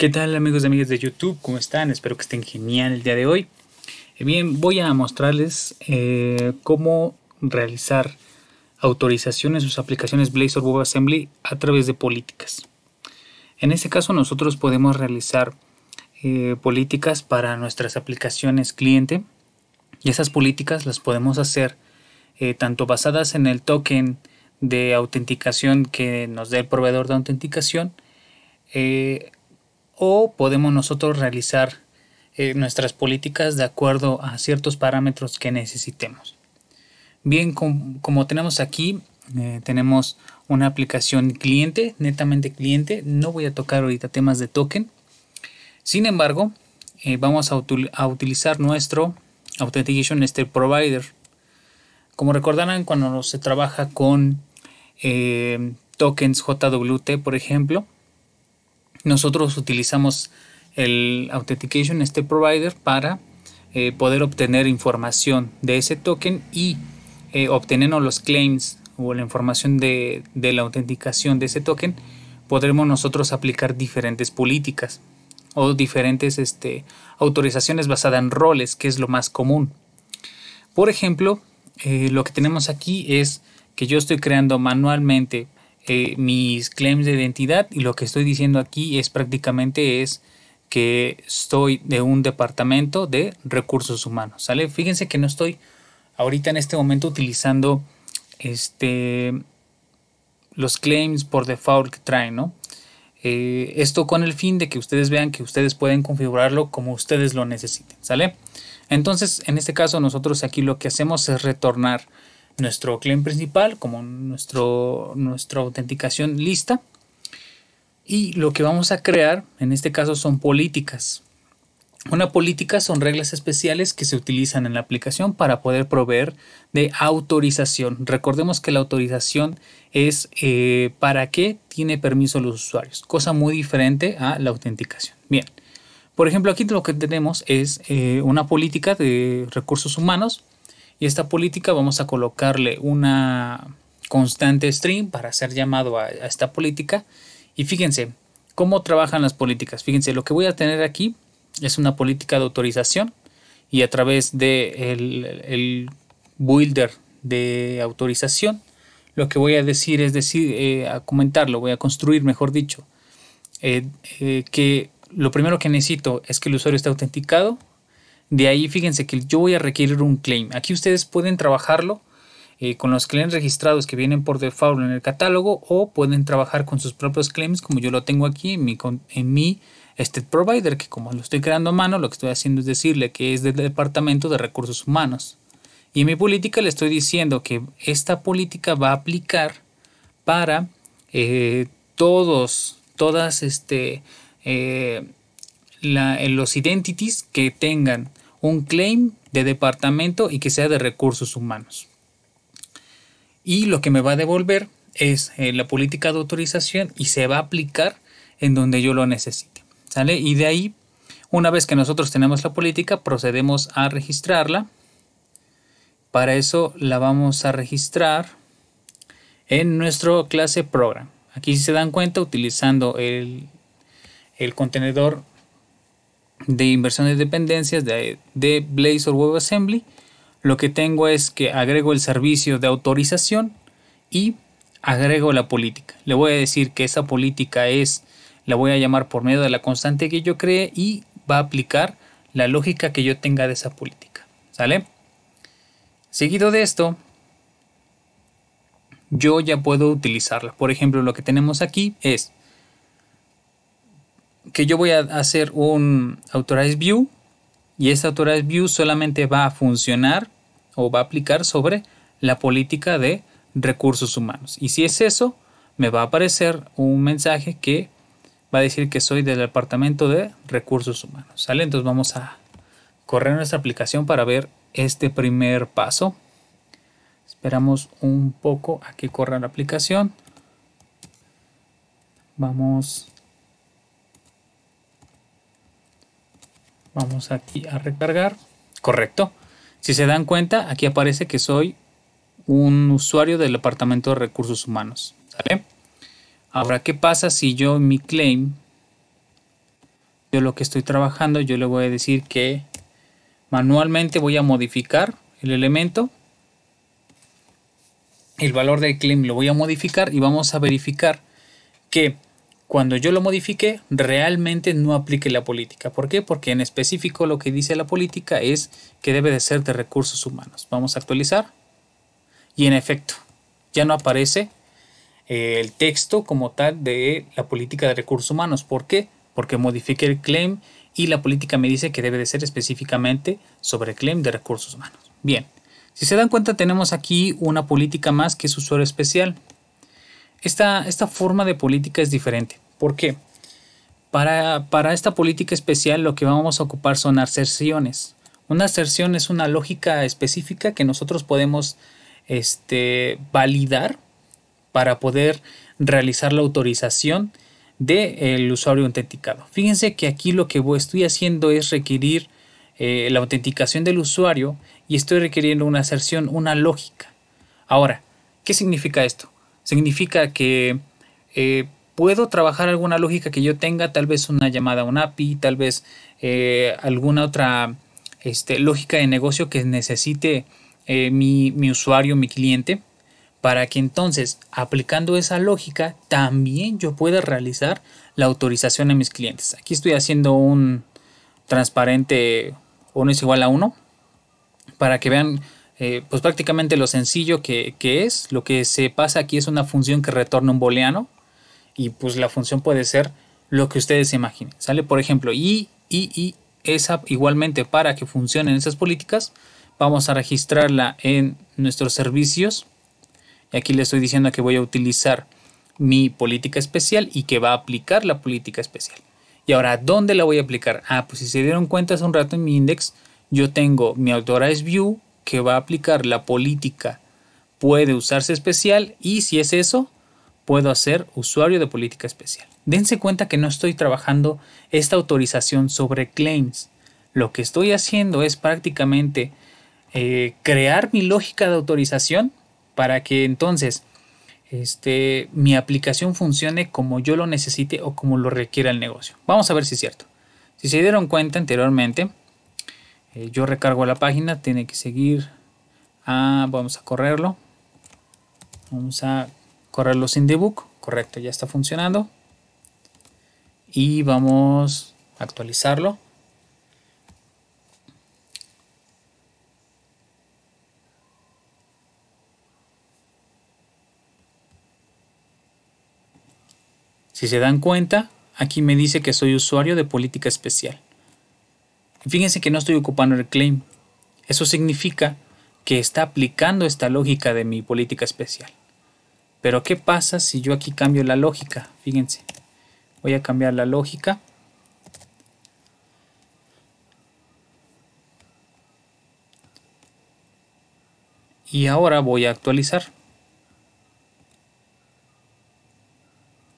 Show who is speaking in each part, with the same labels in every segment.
Speaker 1: ¿Qué tal amigos y amigas de YouTube? ¿Cómo están? Espero que estén genial el día de hoy. Eh, bien, voy a mostrarles eh, cómo realizar autorizaciones en sus aplicaciones Blazor WebAssembly a través de políticas. En este caso nosotros podemos realizar eh, políticas para nuestras aplicaciones cliente y esas políticas las podemos hacer tanto basadas en el token de autenticación que nos dé el proveedor de autenticación o podemos nosotros realizar eh, nuestras políticas de acuerdo a ciertos parámetros que necesitemos. Bien, como tenemos aquí, eh, tenemos una aplicación cliente, netamente cliente. No voy a tocar ahorita temas de token. Sin embargo, eh, vamos a, a, utilizar nuestro Authentication Step Provider. Como recordarán, cuando se trabaja con tokens JWT, por ejemplo, nosotros utilizamos el Authentication Step Provider para eh, poder obtener información de ese token y eh, los claims o la información de, la autenticación de ese token, podremos nosotros aplicar diferentes políticas o diferentes este, autorizaciones basadas en roles, que es lo más común. Por ejemplo, eh, lo que tenemos aquí es que yo estoy creando manualmente mis claims de identidad y lo que estoy diciendo aquí es prácticamente es que estoy de un departamento de recursos humanos, ¿sale? Fíjense que no estoy ahorita en este momento utilizando este, los claims por default que traen, ¿no? Eh, esto con el fin de que ustedes vean que ustedes pueden configurarlo como ustedes lo necesiten, ¿sale? Entonces, en este caso, nosotros aquí lo que hacemos es retornar nuestro claim principal como nuestro, nuestra autenticación lista. Y lo que vamos a crear en este caso son políticas. Una política son reglas especiales que se utilizan en la aplicación para poder proveer de autorización. Recordemos que la autorización es eh, para qué tiene permiso los usuarios, cosa muy diferente a la autenticación. Bien, por ejemplo, aquí lo que tenemos es eh, una política de recursos humanos y esta política vamos a colocarle una constante stream para ser llamado a, esta política. Y fíjense cómo trabajan las políticas. Fíjense, lo que voy a tener aquí es una política de autorización y a través de el, builder de autorización lo que voy a decir es decir eh, a comentarlo voy a construir mejor dicho eh, eh, que lo primero que necesito es que el usuario esté autenticado de ahí fíjense que yo voy a requerir un claim. Aquí ustedes pueden trabajarlo eh, con los claims registrados que vienen por default en el catálogo o pueden trabajar con sus propios claims como yo lo tengo aquí en mi, en state provider que como lo estoy creando a mano lo que estoy haciendo es decirle que es del departamento de recursos humanos. Y en mi política le estoy diciendo que esta política va a aplicar para eh, todos, todas este, eh, los identities que tengan un claim de departamento y que sea de recursos humanos. Y lo que me va a devolver es eh, la política de autorización y se va a aplicar en donde yo lo necesite. ¿Sale? Y de ahí, una vez que nosotros tenemos la política, procedemos a registrarla. Para eso la vamos a registrar en nuestro clase program. Aquí se dan cuenta, utilizando el, el contenedor de inversiones de dependencias de, de Blazor WebAssembly, lo que tengo es que agrego el servicio de autorización y agrego la política. Le voy a decir que esa política es, la voy a llamar por medio de la constante que yo cree y va a aplicar la lógica que yo tenga de esa política. ¿Sale? Seguido de esto, yo ya puedo utilizarla. Por ejemplo, lo que tenemos aquí es que yo voy a hacer un Authorized View y este Authorized View solamente va a funcionar o va a aplicar sobre la política de recursos humanos. Y si es eso, me va a aparecer un mensaje que va a decir que soy del departamento de recursos humanos. ¿Sale? Entonces vamos a correr nuestra aplicación para ver este primer paso. Esperamos un poco a que corra la aplicación. Vamos Vamos aquí a recargar. Correcto. Si se dan cuenta, aquí aparece que soy un usuario del Departamento de Recursos Humanos. ¿Sale? Ahora, ¿qué pasa si yo en mi claim, yo lo que estoy trabajando, yo le voy a decir que manualmente voy a modificar el elemento, el valor del claim lo voy a modificar y vamos a verificar que cuando yo lo modifique, realmente no aplique la política. ¿Por qué? Porque en específico lo que dice la política es que debe de ser de recursos humanos. Vamos a actualizar. Y en efecto, ya no aparece eh, el texto como tal de la política de recursos humanos. ¿Por qué? Porque modifique el claim y la política me dice que debe de ser específicamente sobre el claim de recursos humanos. Bien, si se dan cuenta tenemos aquí una política más que es usuario especial. Esta, forma de política es diferente. ¿Por qué? Para, esta política especial lo que vamos a ocupar son aserciones. Una aserción es una lógica específica que nosotros podemos este, validar para poder realizar la autorización del eh, usuario autenticado. Fíjense que aquí lo que estoy haciendo es requerir eh, la autenticación del usuario y estoy requiriendo una aserción, una lógica. Ahora, ¿qué significa esto? Significa que eh, puedo trabajar alguna lógica que yo tenga, tal vez una llamada a un API, tal vez eh, alguna otra este, lógica de negocio que necesite eh, mi, mi usuario, mi cliente, para que entonces, aplicando esa lógica, también yo pueda realizar la autorización a mis clientes. Aquí estoy haciendo un transparente 1 es igual a 1 para que vean eh, pues prácticamente lo sencillo que, es. Lo que se pasa aquí es una función que retorna un booleano y pues la función puede ser lo que ustedes se imaginen. Sale, por ejemplo, y, y, y, esa igualmente para que funcionen esas políticas, vamos a registrarla en nuestros servicios. Y aquí le estoy diciendo que voy a utilizar mi política especial y que va a aplicar la política especial. Y ahora, ¿dónde la voy a aplicar? Ah, pues si se dieron cuenta hace un rato en mi index, yo tengo mi autorized view, que va a aplicar la política puede usarse especial y si es eso, puedo hacer usuario de política especial. Dense cuenta que no estoy trabajando esta autorización sobre claims. Lo que estoy haciendo es prácticamente eh, crear mi lógica de autorización para que entonces este, mi aplicación funcione como yo lo necesite o como lo requiera el negocio. Vamos a ver si es cierto. Si se dieron cuenta anteriormente, eh, yo recargo la página tiene que seguir Ah, vamos a correrlo vamos a correrlo sin debug correcto ya está funcionando y vamos a actualizarlo Si se dan cuenta, aquí me dice que soy usuario de política especial. Fíjense que no estoy ocupando el claim. Eso significa que está aplicando esta lógica de mi política especial. Pero ¿qué pasa si yo aquí cambio la lógica? Fíjense, voy a cambiar la lógica. Y ahora voy a actualizar.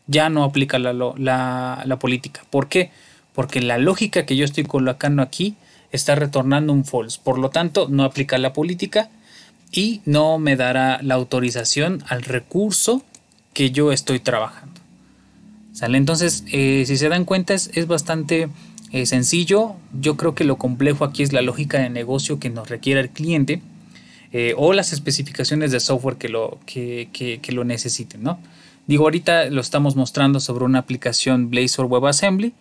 Speaker 1: Ya no aplica la, política. ¿Por qué? porque la lógica que yo estoy colocando aquí está retornando un false, por lo tanto no aplica la política y no me dará la autorización al recurso que yo estoy trabajando. ¿Sale? Entonces, eh, si se dan cuenta, es, bastante eh, sencillo. Yo creo que lo complejo aquí es la lógica de negocio que nos requiere el cliente eh, o las especificaciones de software que lo, que, lo necesiten, ¿no? Digo, ahorita lo estamos mostrando sobre una aplicación Blazor WebAssembly.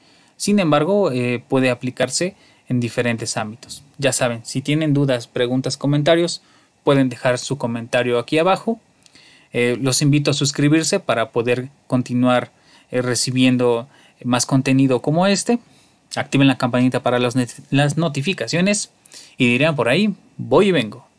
Speaker 1: Sin embargo, eh, puede aplicarse en diferentes ámbitos. Ya saben, si tienen dudas, preguntas, comentarios, pueden dejar su comentario aquí abajo. Eh, los invito a suscribirse para poder continuar eh, recibiendo más contenido como este. Activen la campanita para las, las notificaciones y dirán por ahí, voy y vengo.